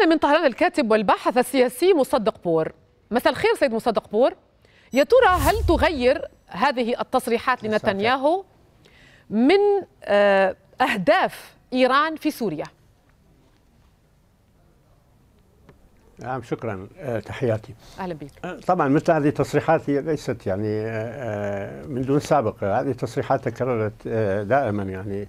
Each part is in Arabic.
معنا من طهران الكاتب والباحث السياسي مصدق بور مساء الخير سيد مصدق بور يا ترى هل تغير هذه التصريحات لنتنياهو من آه، أهداف إيران في سوريا نعم شكرا آه، تحياتي اهلا بك آه، طبعا مثل هذه التصريحات هي ليست يعني من دون سابق هذه التصريحات تكررت دائما يعني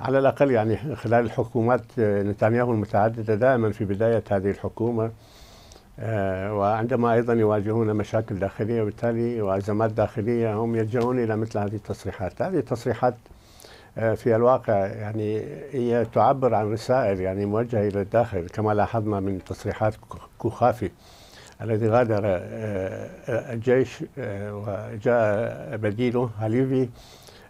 على الأقل يعني خلال الحكومات آه، نتنياهو المتعددة دائما في بداية هذه الحكومة آه، وعندما أيضا يواجهون مشاكل داخلية وبالتالي وأزمات داخلية هم يلجؤون إلى مثل هذه التصريحات هذه التصريحات آه، في الواقع يعني هي تعبر عن رسائل يعني موجهة إلى الداخل كما لاحظنا من تصريحات كوخافي الذي غادر الجيش وجاء بديله هاليفي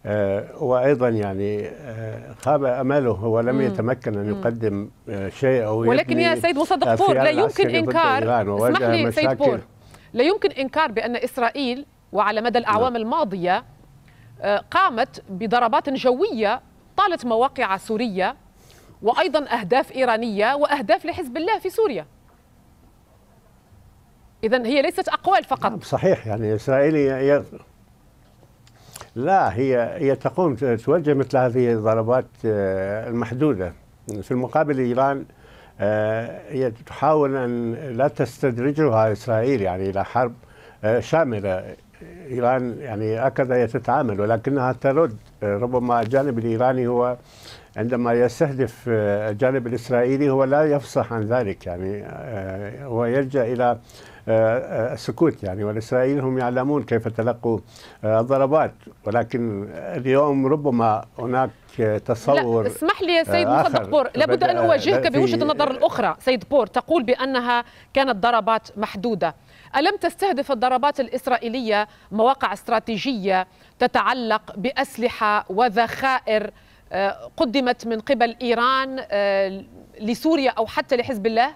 آه، وايضا يعني آه، خاب امله هو لم يتمكن ان يقدم آه، شيء او ولكن يا سيد مصدق بور لا يمكن انكار اسمح لي سيد بور لا يمكن انكار بان اسرائيل وعلى مدى الاعوام نعم. الماضيه قامت بضربات جويه طالت مواقع سوريه وايضا اهداف ايرانيه واهداف لحزب الله في سوريا اذا هي ليست اقوال فقط نعم، صحيح يعني اسرائيل لا هي هي تقوم توجه مثل هذه الضربات آه، المحدوده في المقابل ايران آه، هي تحاول ان لا تستدرجها اسرائيل يعني الى حرب آه، شامله ايران يعني هكذا هي تتعامل ولكنها ترد ربما الجانب الايراني هو عندما يستهدف آه، الجانب الإسرائيلي هو لا يفصح عن ذلك يعني آه، هو يلجأ إلى آه، السكوت يعني والإسرائيليين هم يعلمون كيف تلقوا الضربات ولكن اليوم ربما هناك تصور لا اسمح لي يا سيد مصدق بور لابد أن أواجهك بوجهة النظر الأخرى سيد بور تقول بأنها كانت ضربات محدودة ألم تستهدف الضربات الإسرائيلية مواقع استراتيجية تتعلق بأسلحة وذخائر آه، قدمت من قبل إيران آه، لسوريا أو حتى لحزب الله؟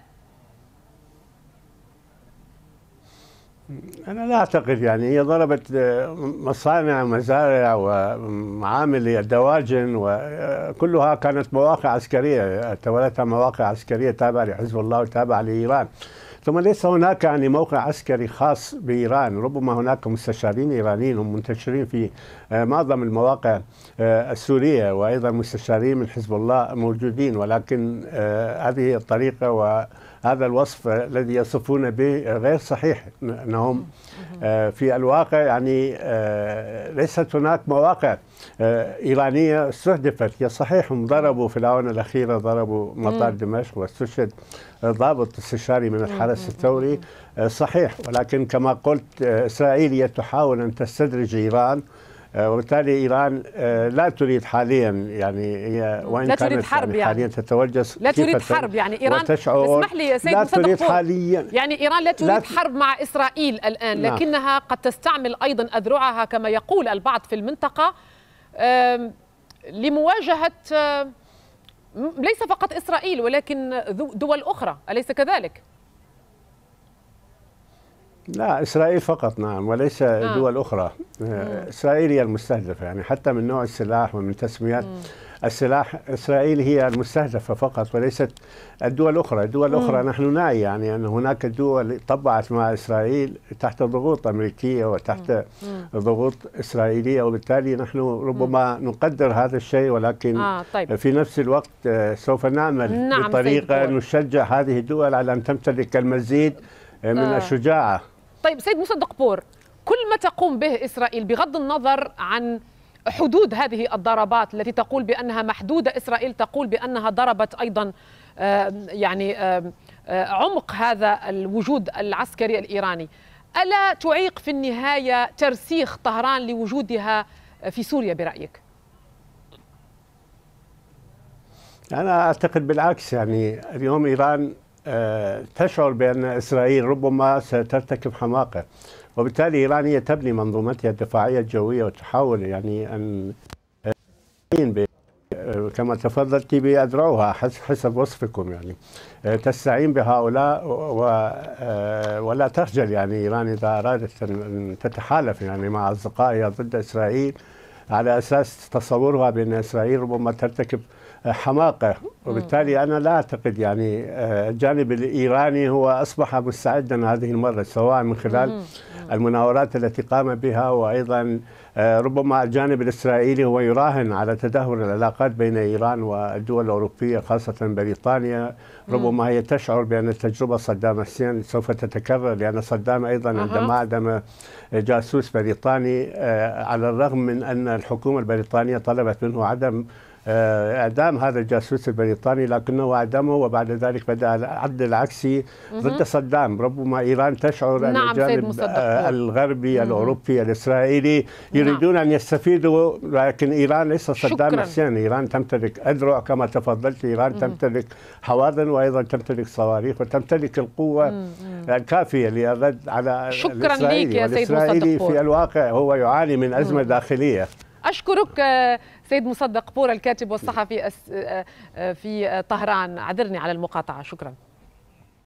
أنا لا أعتقد يعني هي ضربت آه، مصانع ومزارع ومعامل الدواجن وكلها كانت مواقع عسكرية تولتها مواقع عسكرية تابعة لحزب الله وتابعة لإيران ثم ليس هناك يعني موقع عسكري خاص بإيران ربما هناك مستشارين إيرانيين هم منتشرين في آه، معظم المواقع آه، السورية وأيضا مستشارين من حزب الله موجودين ولكن آه، هذه الطريقة و هذا الوصف الذي يصفون به غير صحيح انهم نعم. آه، في الواقع يعني آه، ليست هناك مواقع آه، ايرانيه استهدفت هي صحيح هم ضربوا في الاونه الاخيره ضربوا مطار دمشق واستشهد ضابط استشاري من الحرس الثوري صحيح ولكن كما قلت اسرائيل تحاول ان تستدرج ايران آه، وبالتالي ايران آه، لا تريد حاليا يعني هي وان لا تريد حرب يعني, يعني حاليا تتوجس لا تريد حرب يعني ايران وتشعر اسمح لي يا سيد لا تريد حاليا يعني ايران لا تريد لا حرب مع اسرائيل الان نعم. لكنها قد تستعمل ايضا اذرعها كما يقول البعض في المنطقه لمواجهه ليس فقط اسرائيل ولكن دول اخرى اليس كذلك؟ لا اسرائيل فقط نعم وليس آه. دول اخرى مم. اسرائيل هي المستهدفه يعني حتى من نوع السلاح ومن تسميات مم. السلاح اسرائيل هي المستهدفه فقط وليست الدول الاخرى، الدول الاخرى مم. نحن نعي يعني ان هناك دول طبعت مع اسرائيل تحت ضغوط امريكيه وتحت مم. ضغوط اسرائيليه وبالتالي نحن ربما مم. نقدر هذا الشيء ولكن آه طيب. في نفس الوقت سوف نعمل نعم طيب. بطريقه نشجع هذه الدول على ان تمتلك المزيد من آه. الشجاعه طيب سيد مصدق بور كل ما تقوم به إسرائيل بغض النظر عن حدود هذه الضربات التي تقول بأنها محدودة إسرائيل تقول بأنها ضربت أيضا يعني عمق هذا الوجود العسكري الإيراني ألا تعيق في النهاية ترسيخ طهران لوجودها في سوريا برأيك؟ أنا أعتقد بالعكس يعني اليوم إيران تشعر بأن إسرائيل ربما سترتكب حماقة وبالتالي إيران هي تبني منظومتها الدفاعية الجوية وتحاول يعني أن كما تفضلت بادرعها حسب وصفكم يعني تستعين بهؤلاء ولا تخجل يعني إيران إذا أرادت أن تتحالف يعني مع أصدقائها ضد إسرائيل على اساس تصورها بان اسرائيل ربما ترتكب حماقه وبالتالي انا لا اعتقد يعني آه، الجانب الايراني هو اصبح مستعدا هذه المره سواء من خلال المناورات التي قام بها وايضا آه، ربما الجانب الإسرائيلي هو يراهن على تدهور العلاقات بين إيران والدول الأوروبية خاصة بريطانيا ربما هي تشعر بأن تجربه صدام حسين سوف تتكرر لأن صدام أيضا عندما أعدم جاسوس بريطاني آه، على الرغم من أن الحكومة البريطانية طلبت منه عدم آه، اعدام هذا الجاسوس البريطاني لكنه اعدمه وبعد ذلك بدا العد العكسي ضد صدام ربما ايران تشعر ان نعم الجانب آه، الغربي الاوروبي الاسرائيلي نعم. يريدون نعم. ان يستفيدوا لكن ايران ليس صدام نفسيا ايران تمتلك ادرع كما تفضلت ايران مم. تمتلك حواضن وايضا تمتلك صواريخ وتمتلك القوه مم. الكافيه للرد على شكرا الاسرائيلي ليك يا سيد والاسرائيلي في الواقع هو يعاني من ازمه مم. داخليه أشكرك آه، سيد مصدق بور الكاتب والصحفي آه، آه، في طهران عذرني على المقاطعة شكرا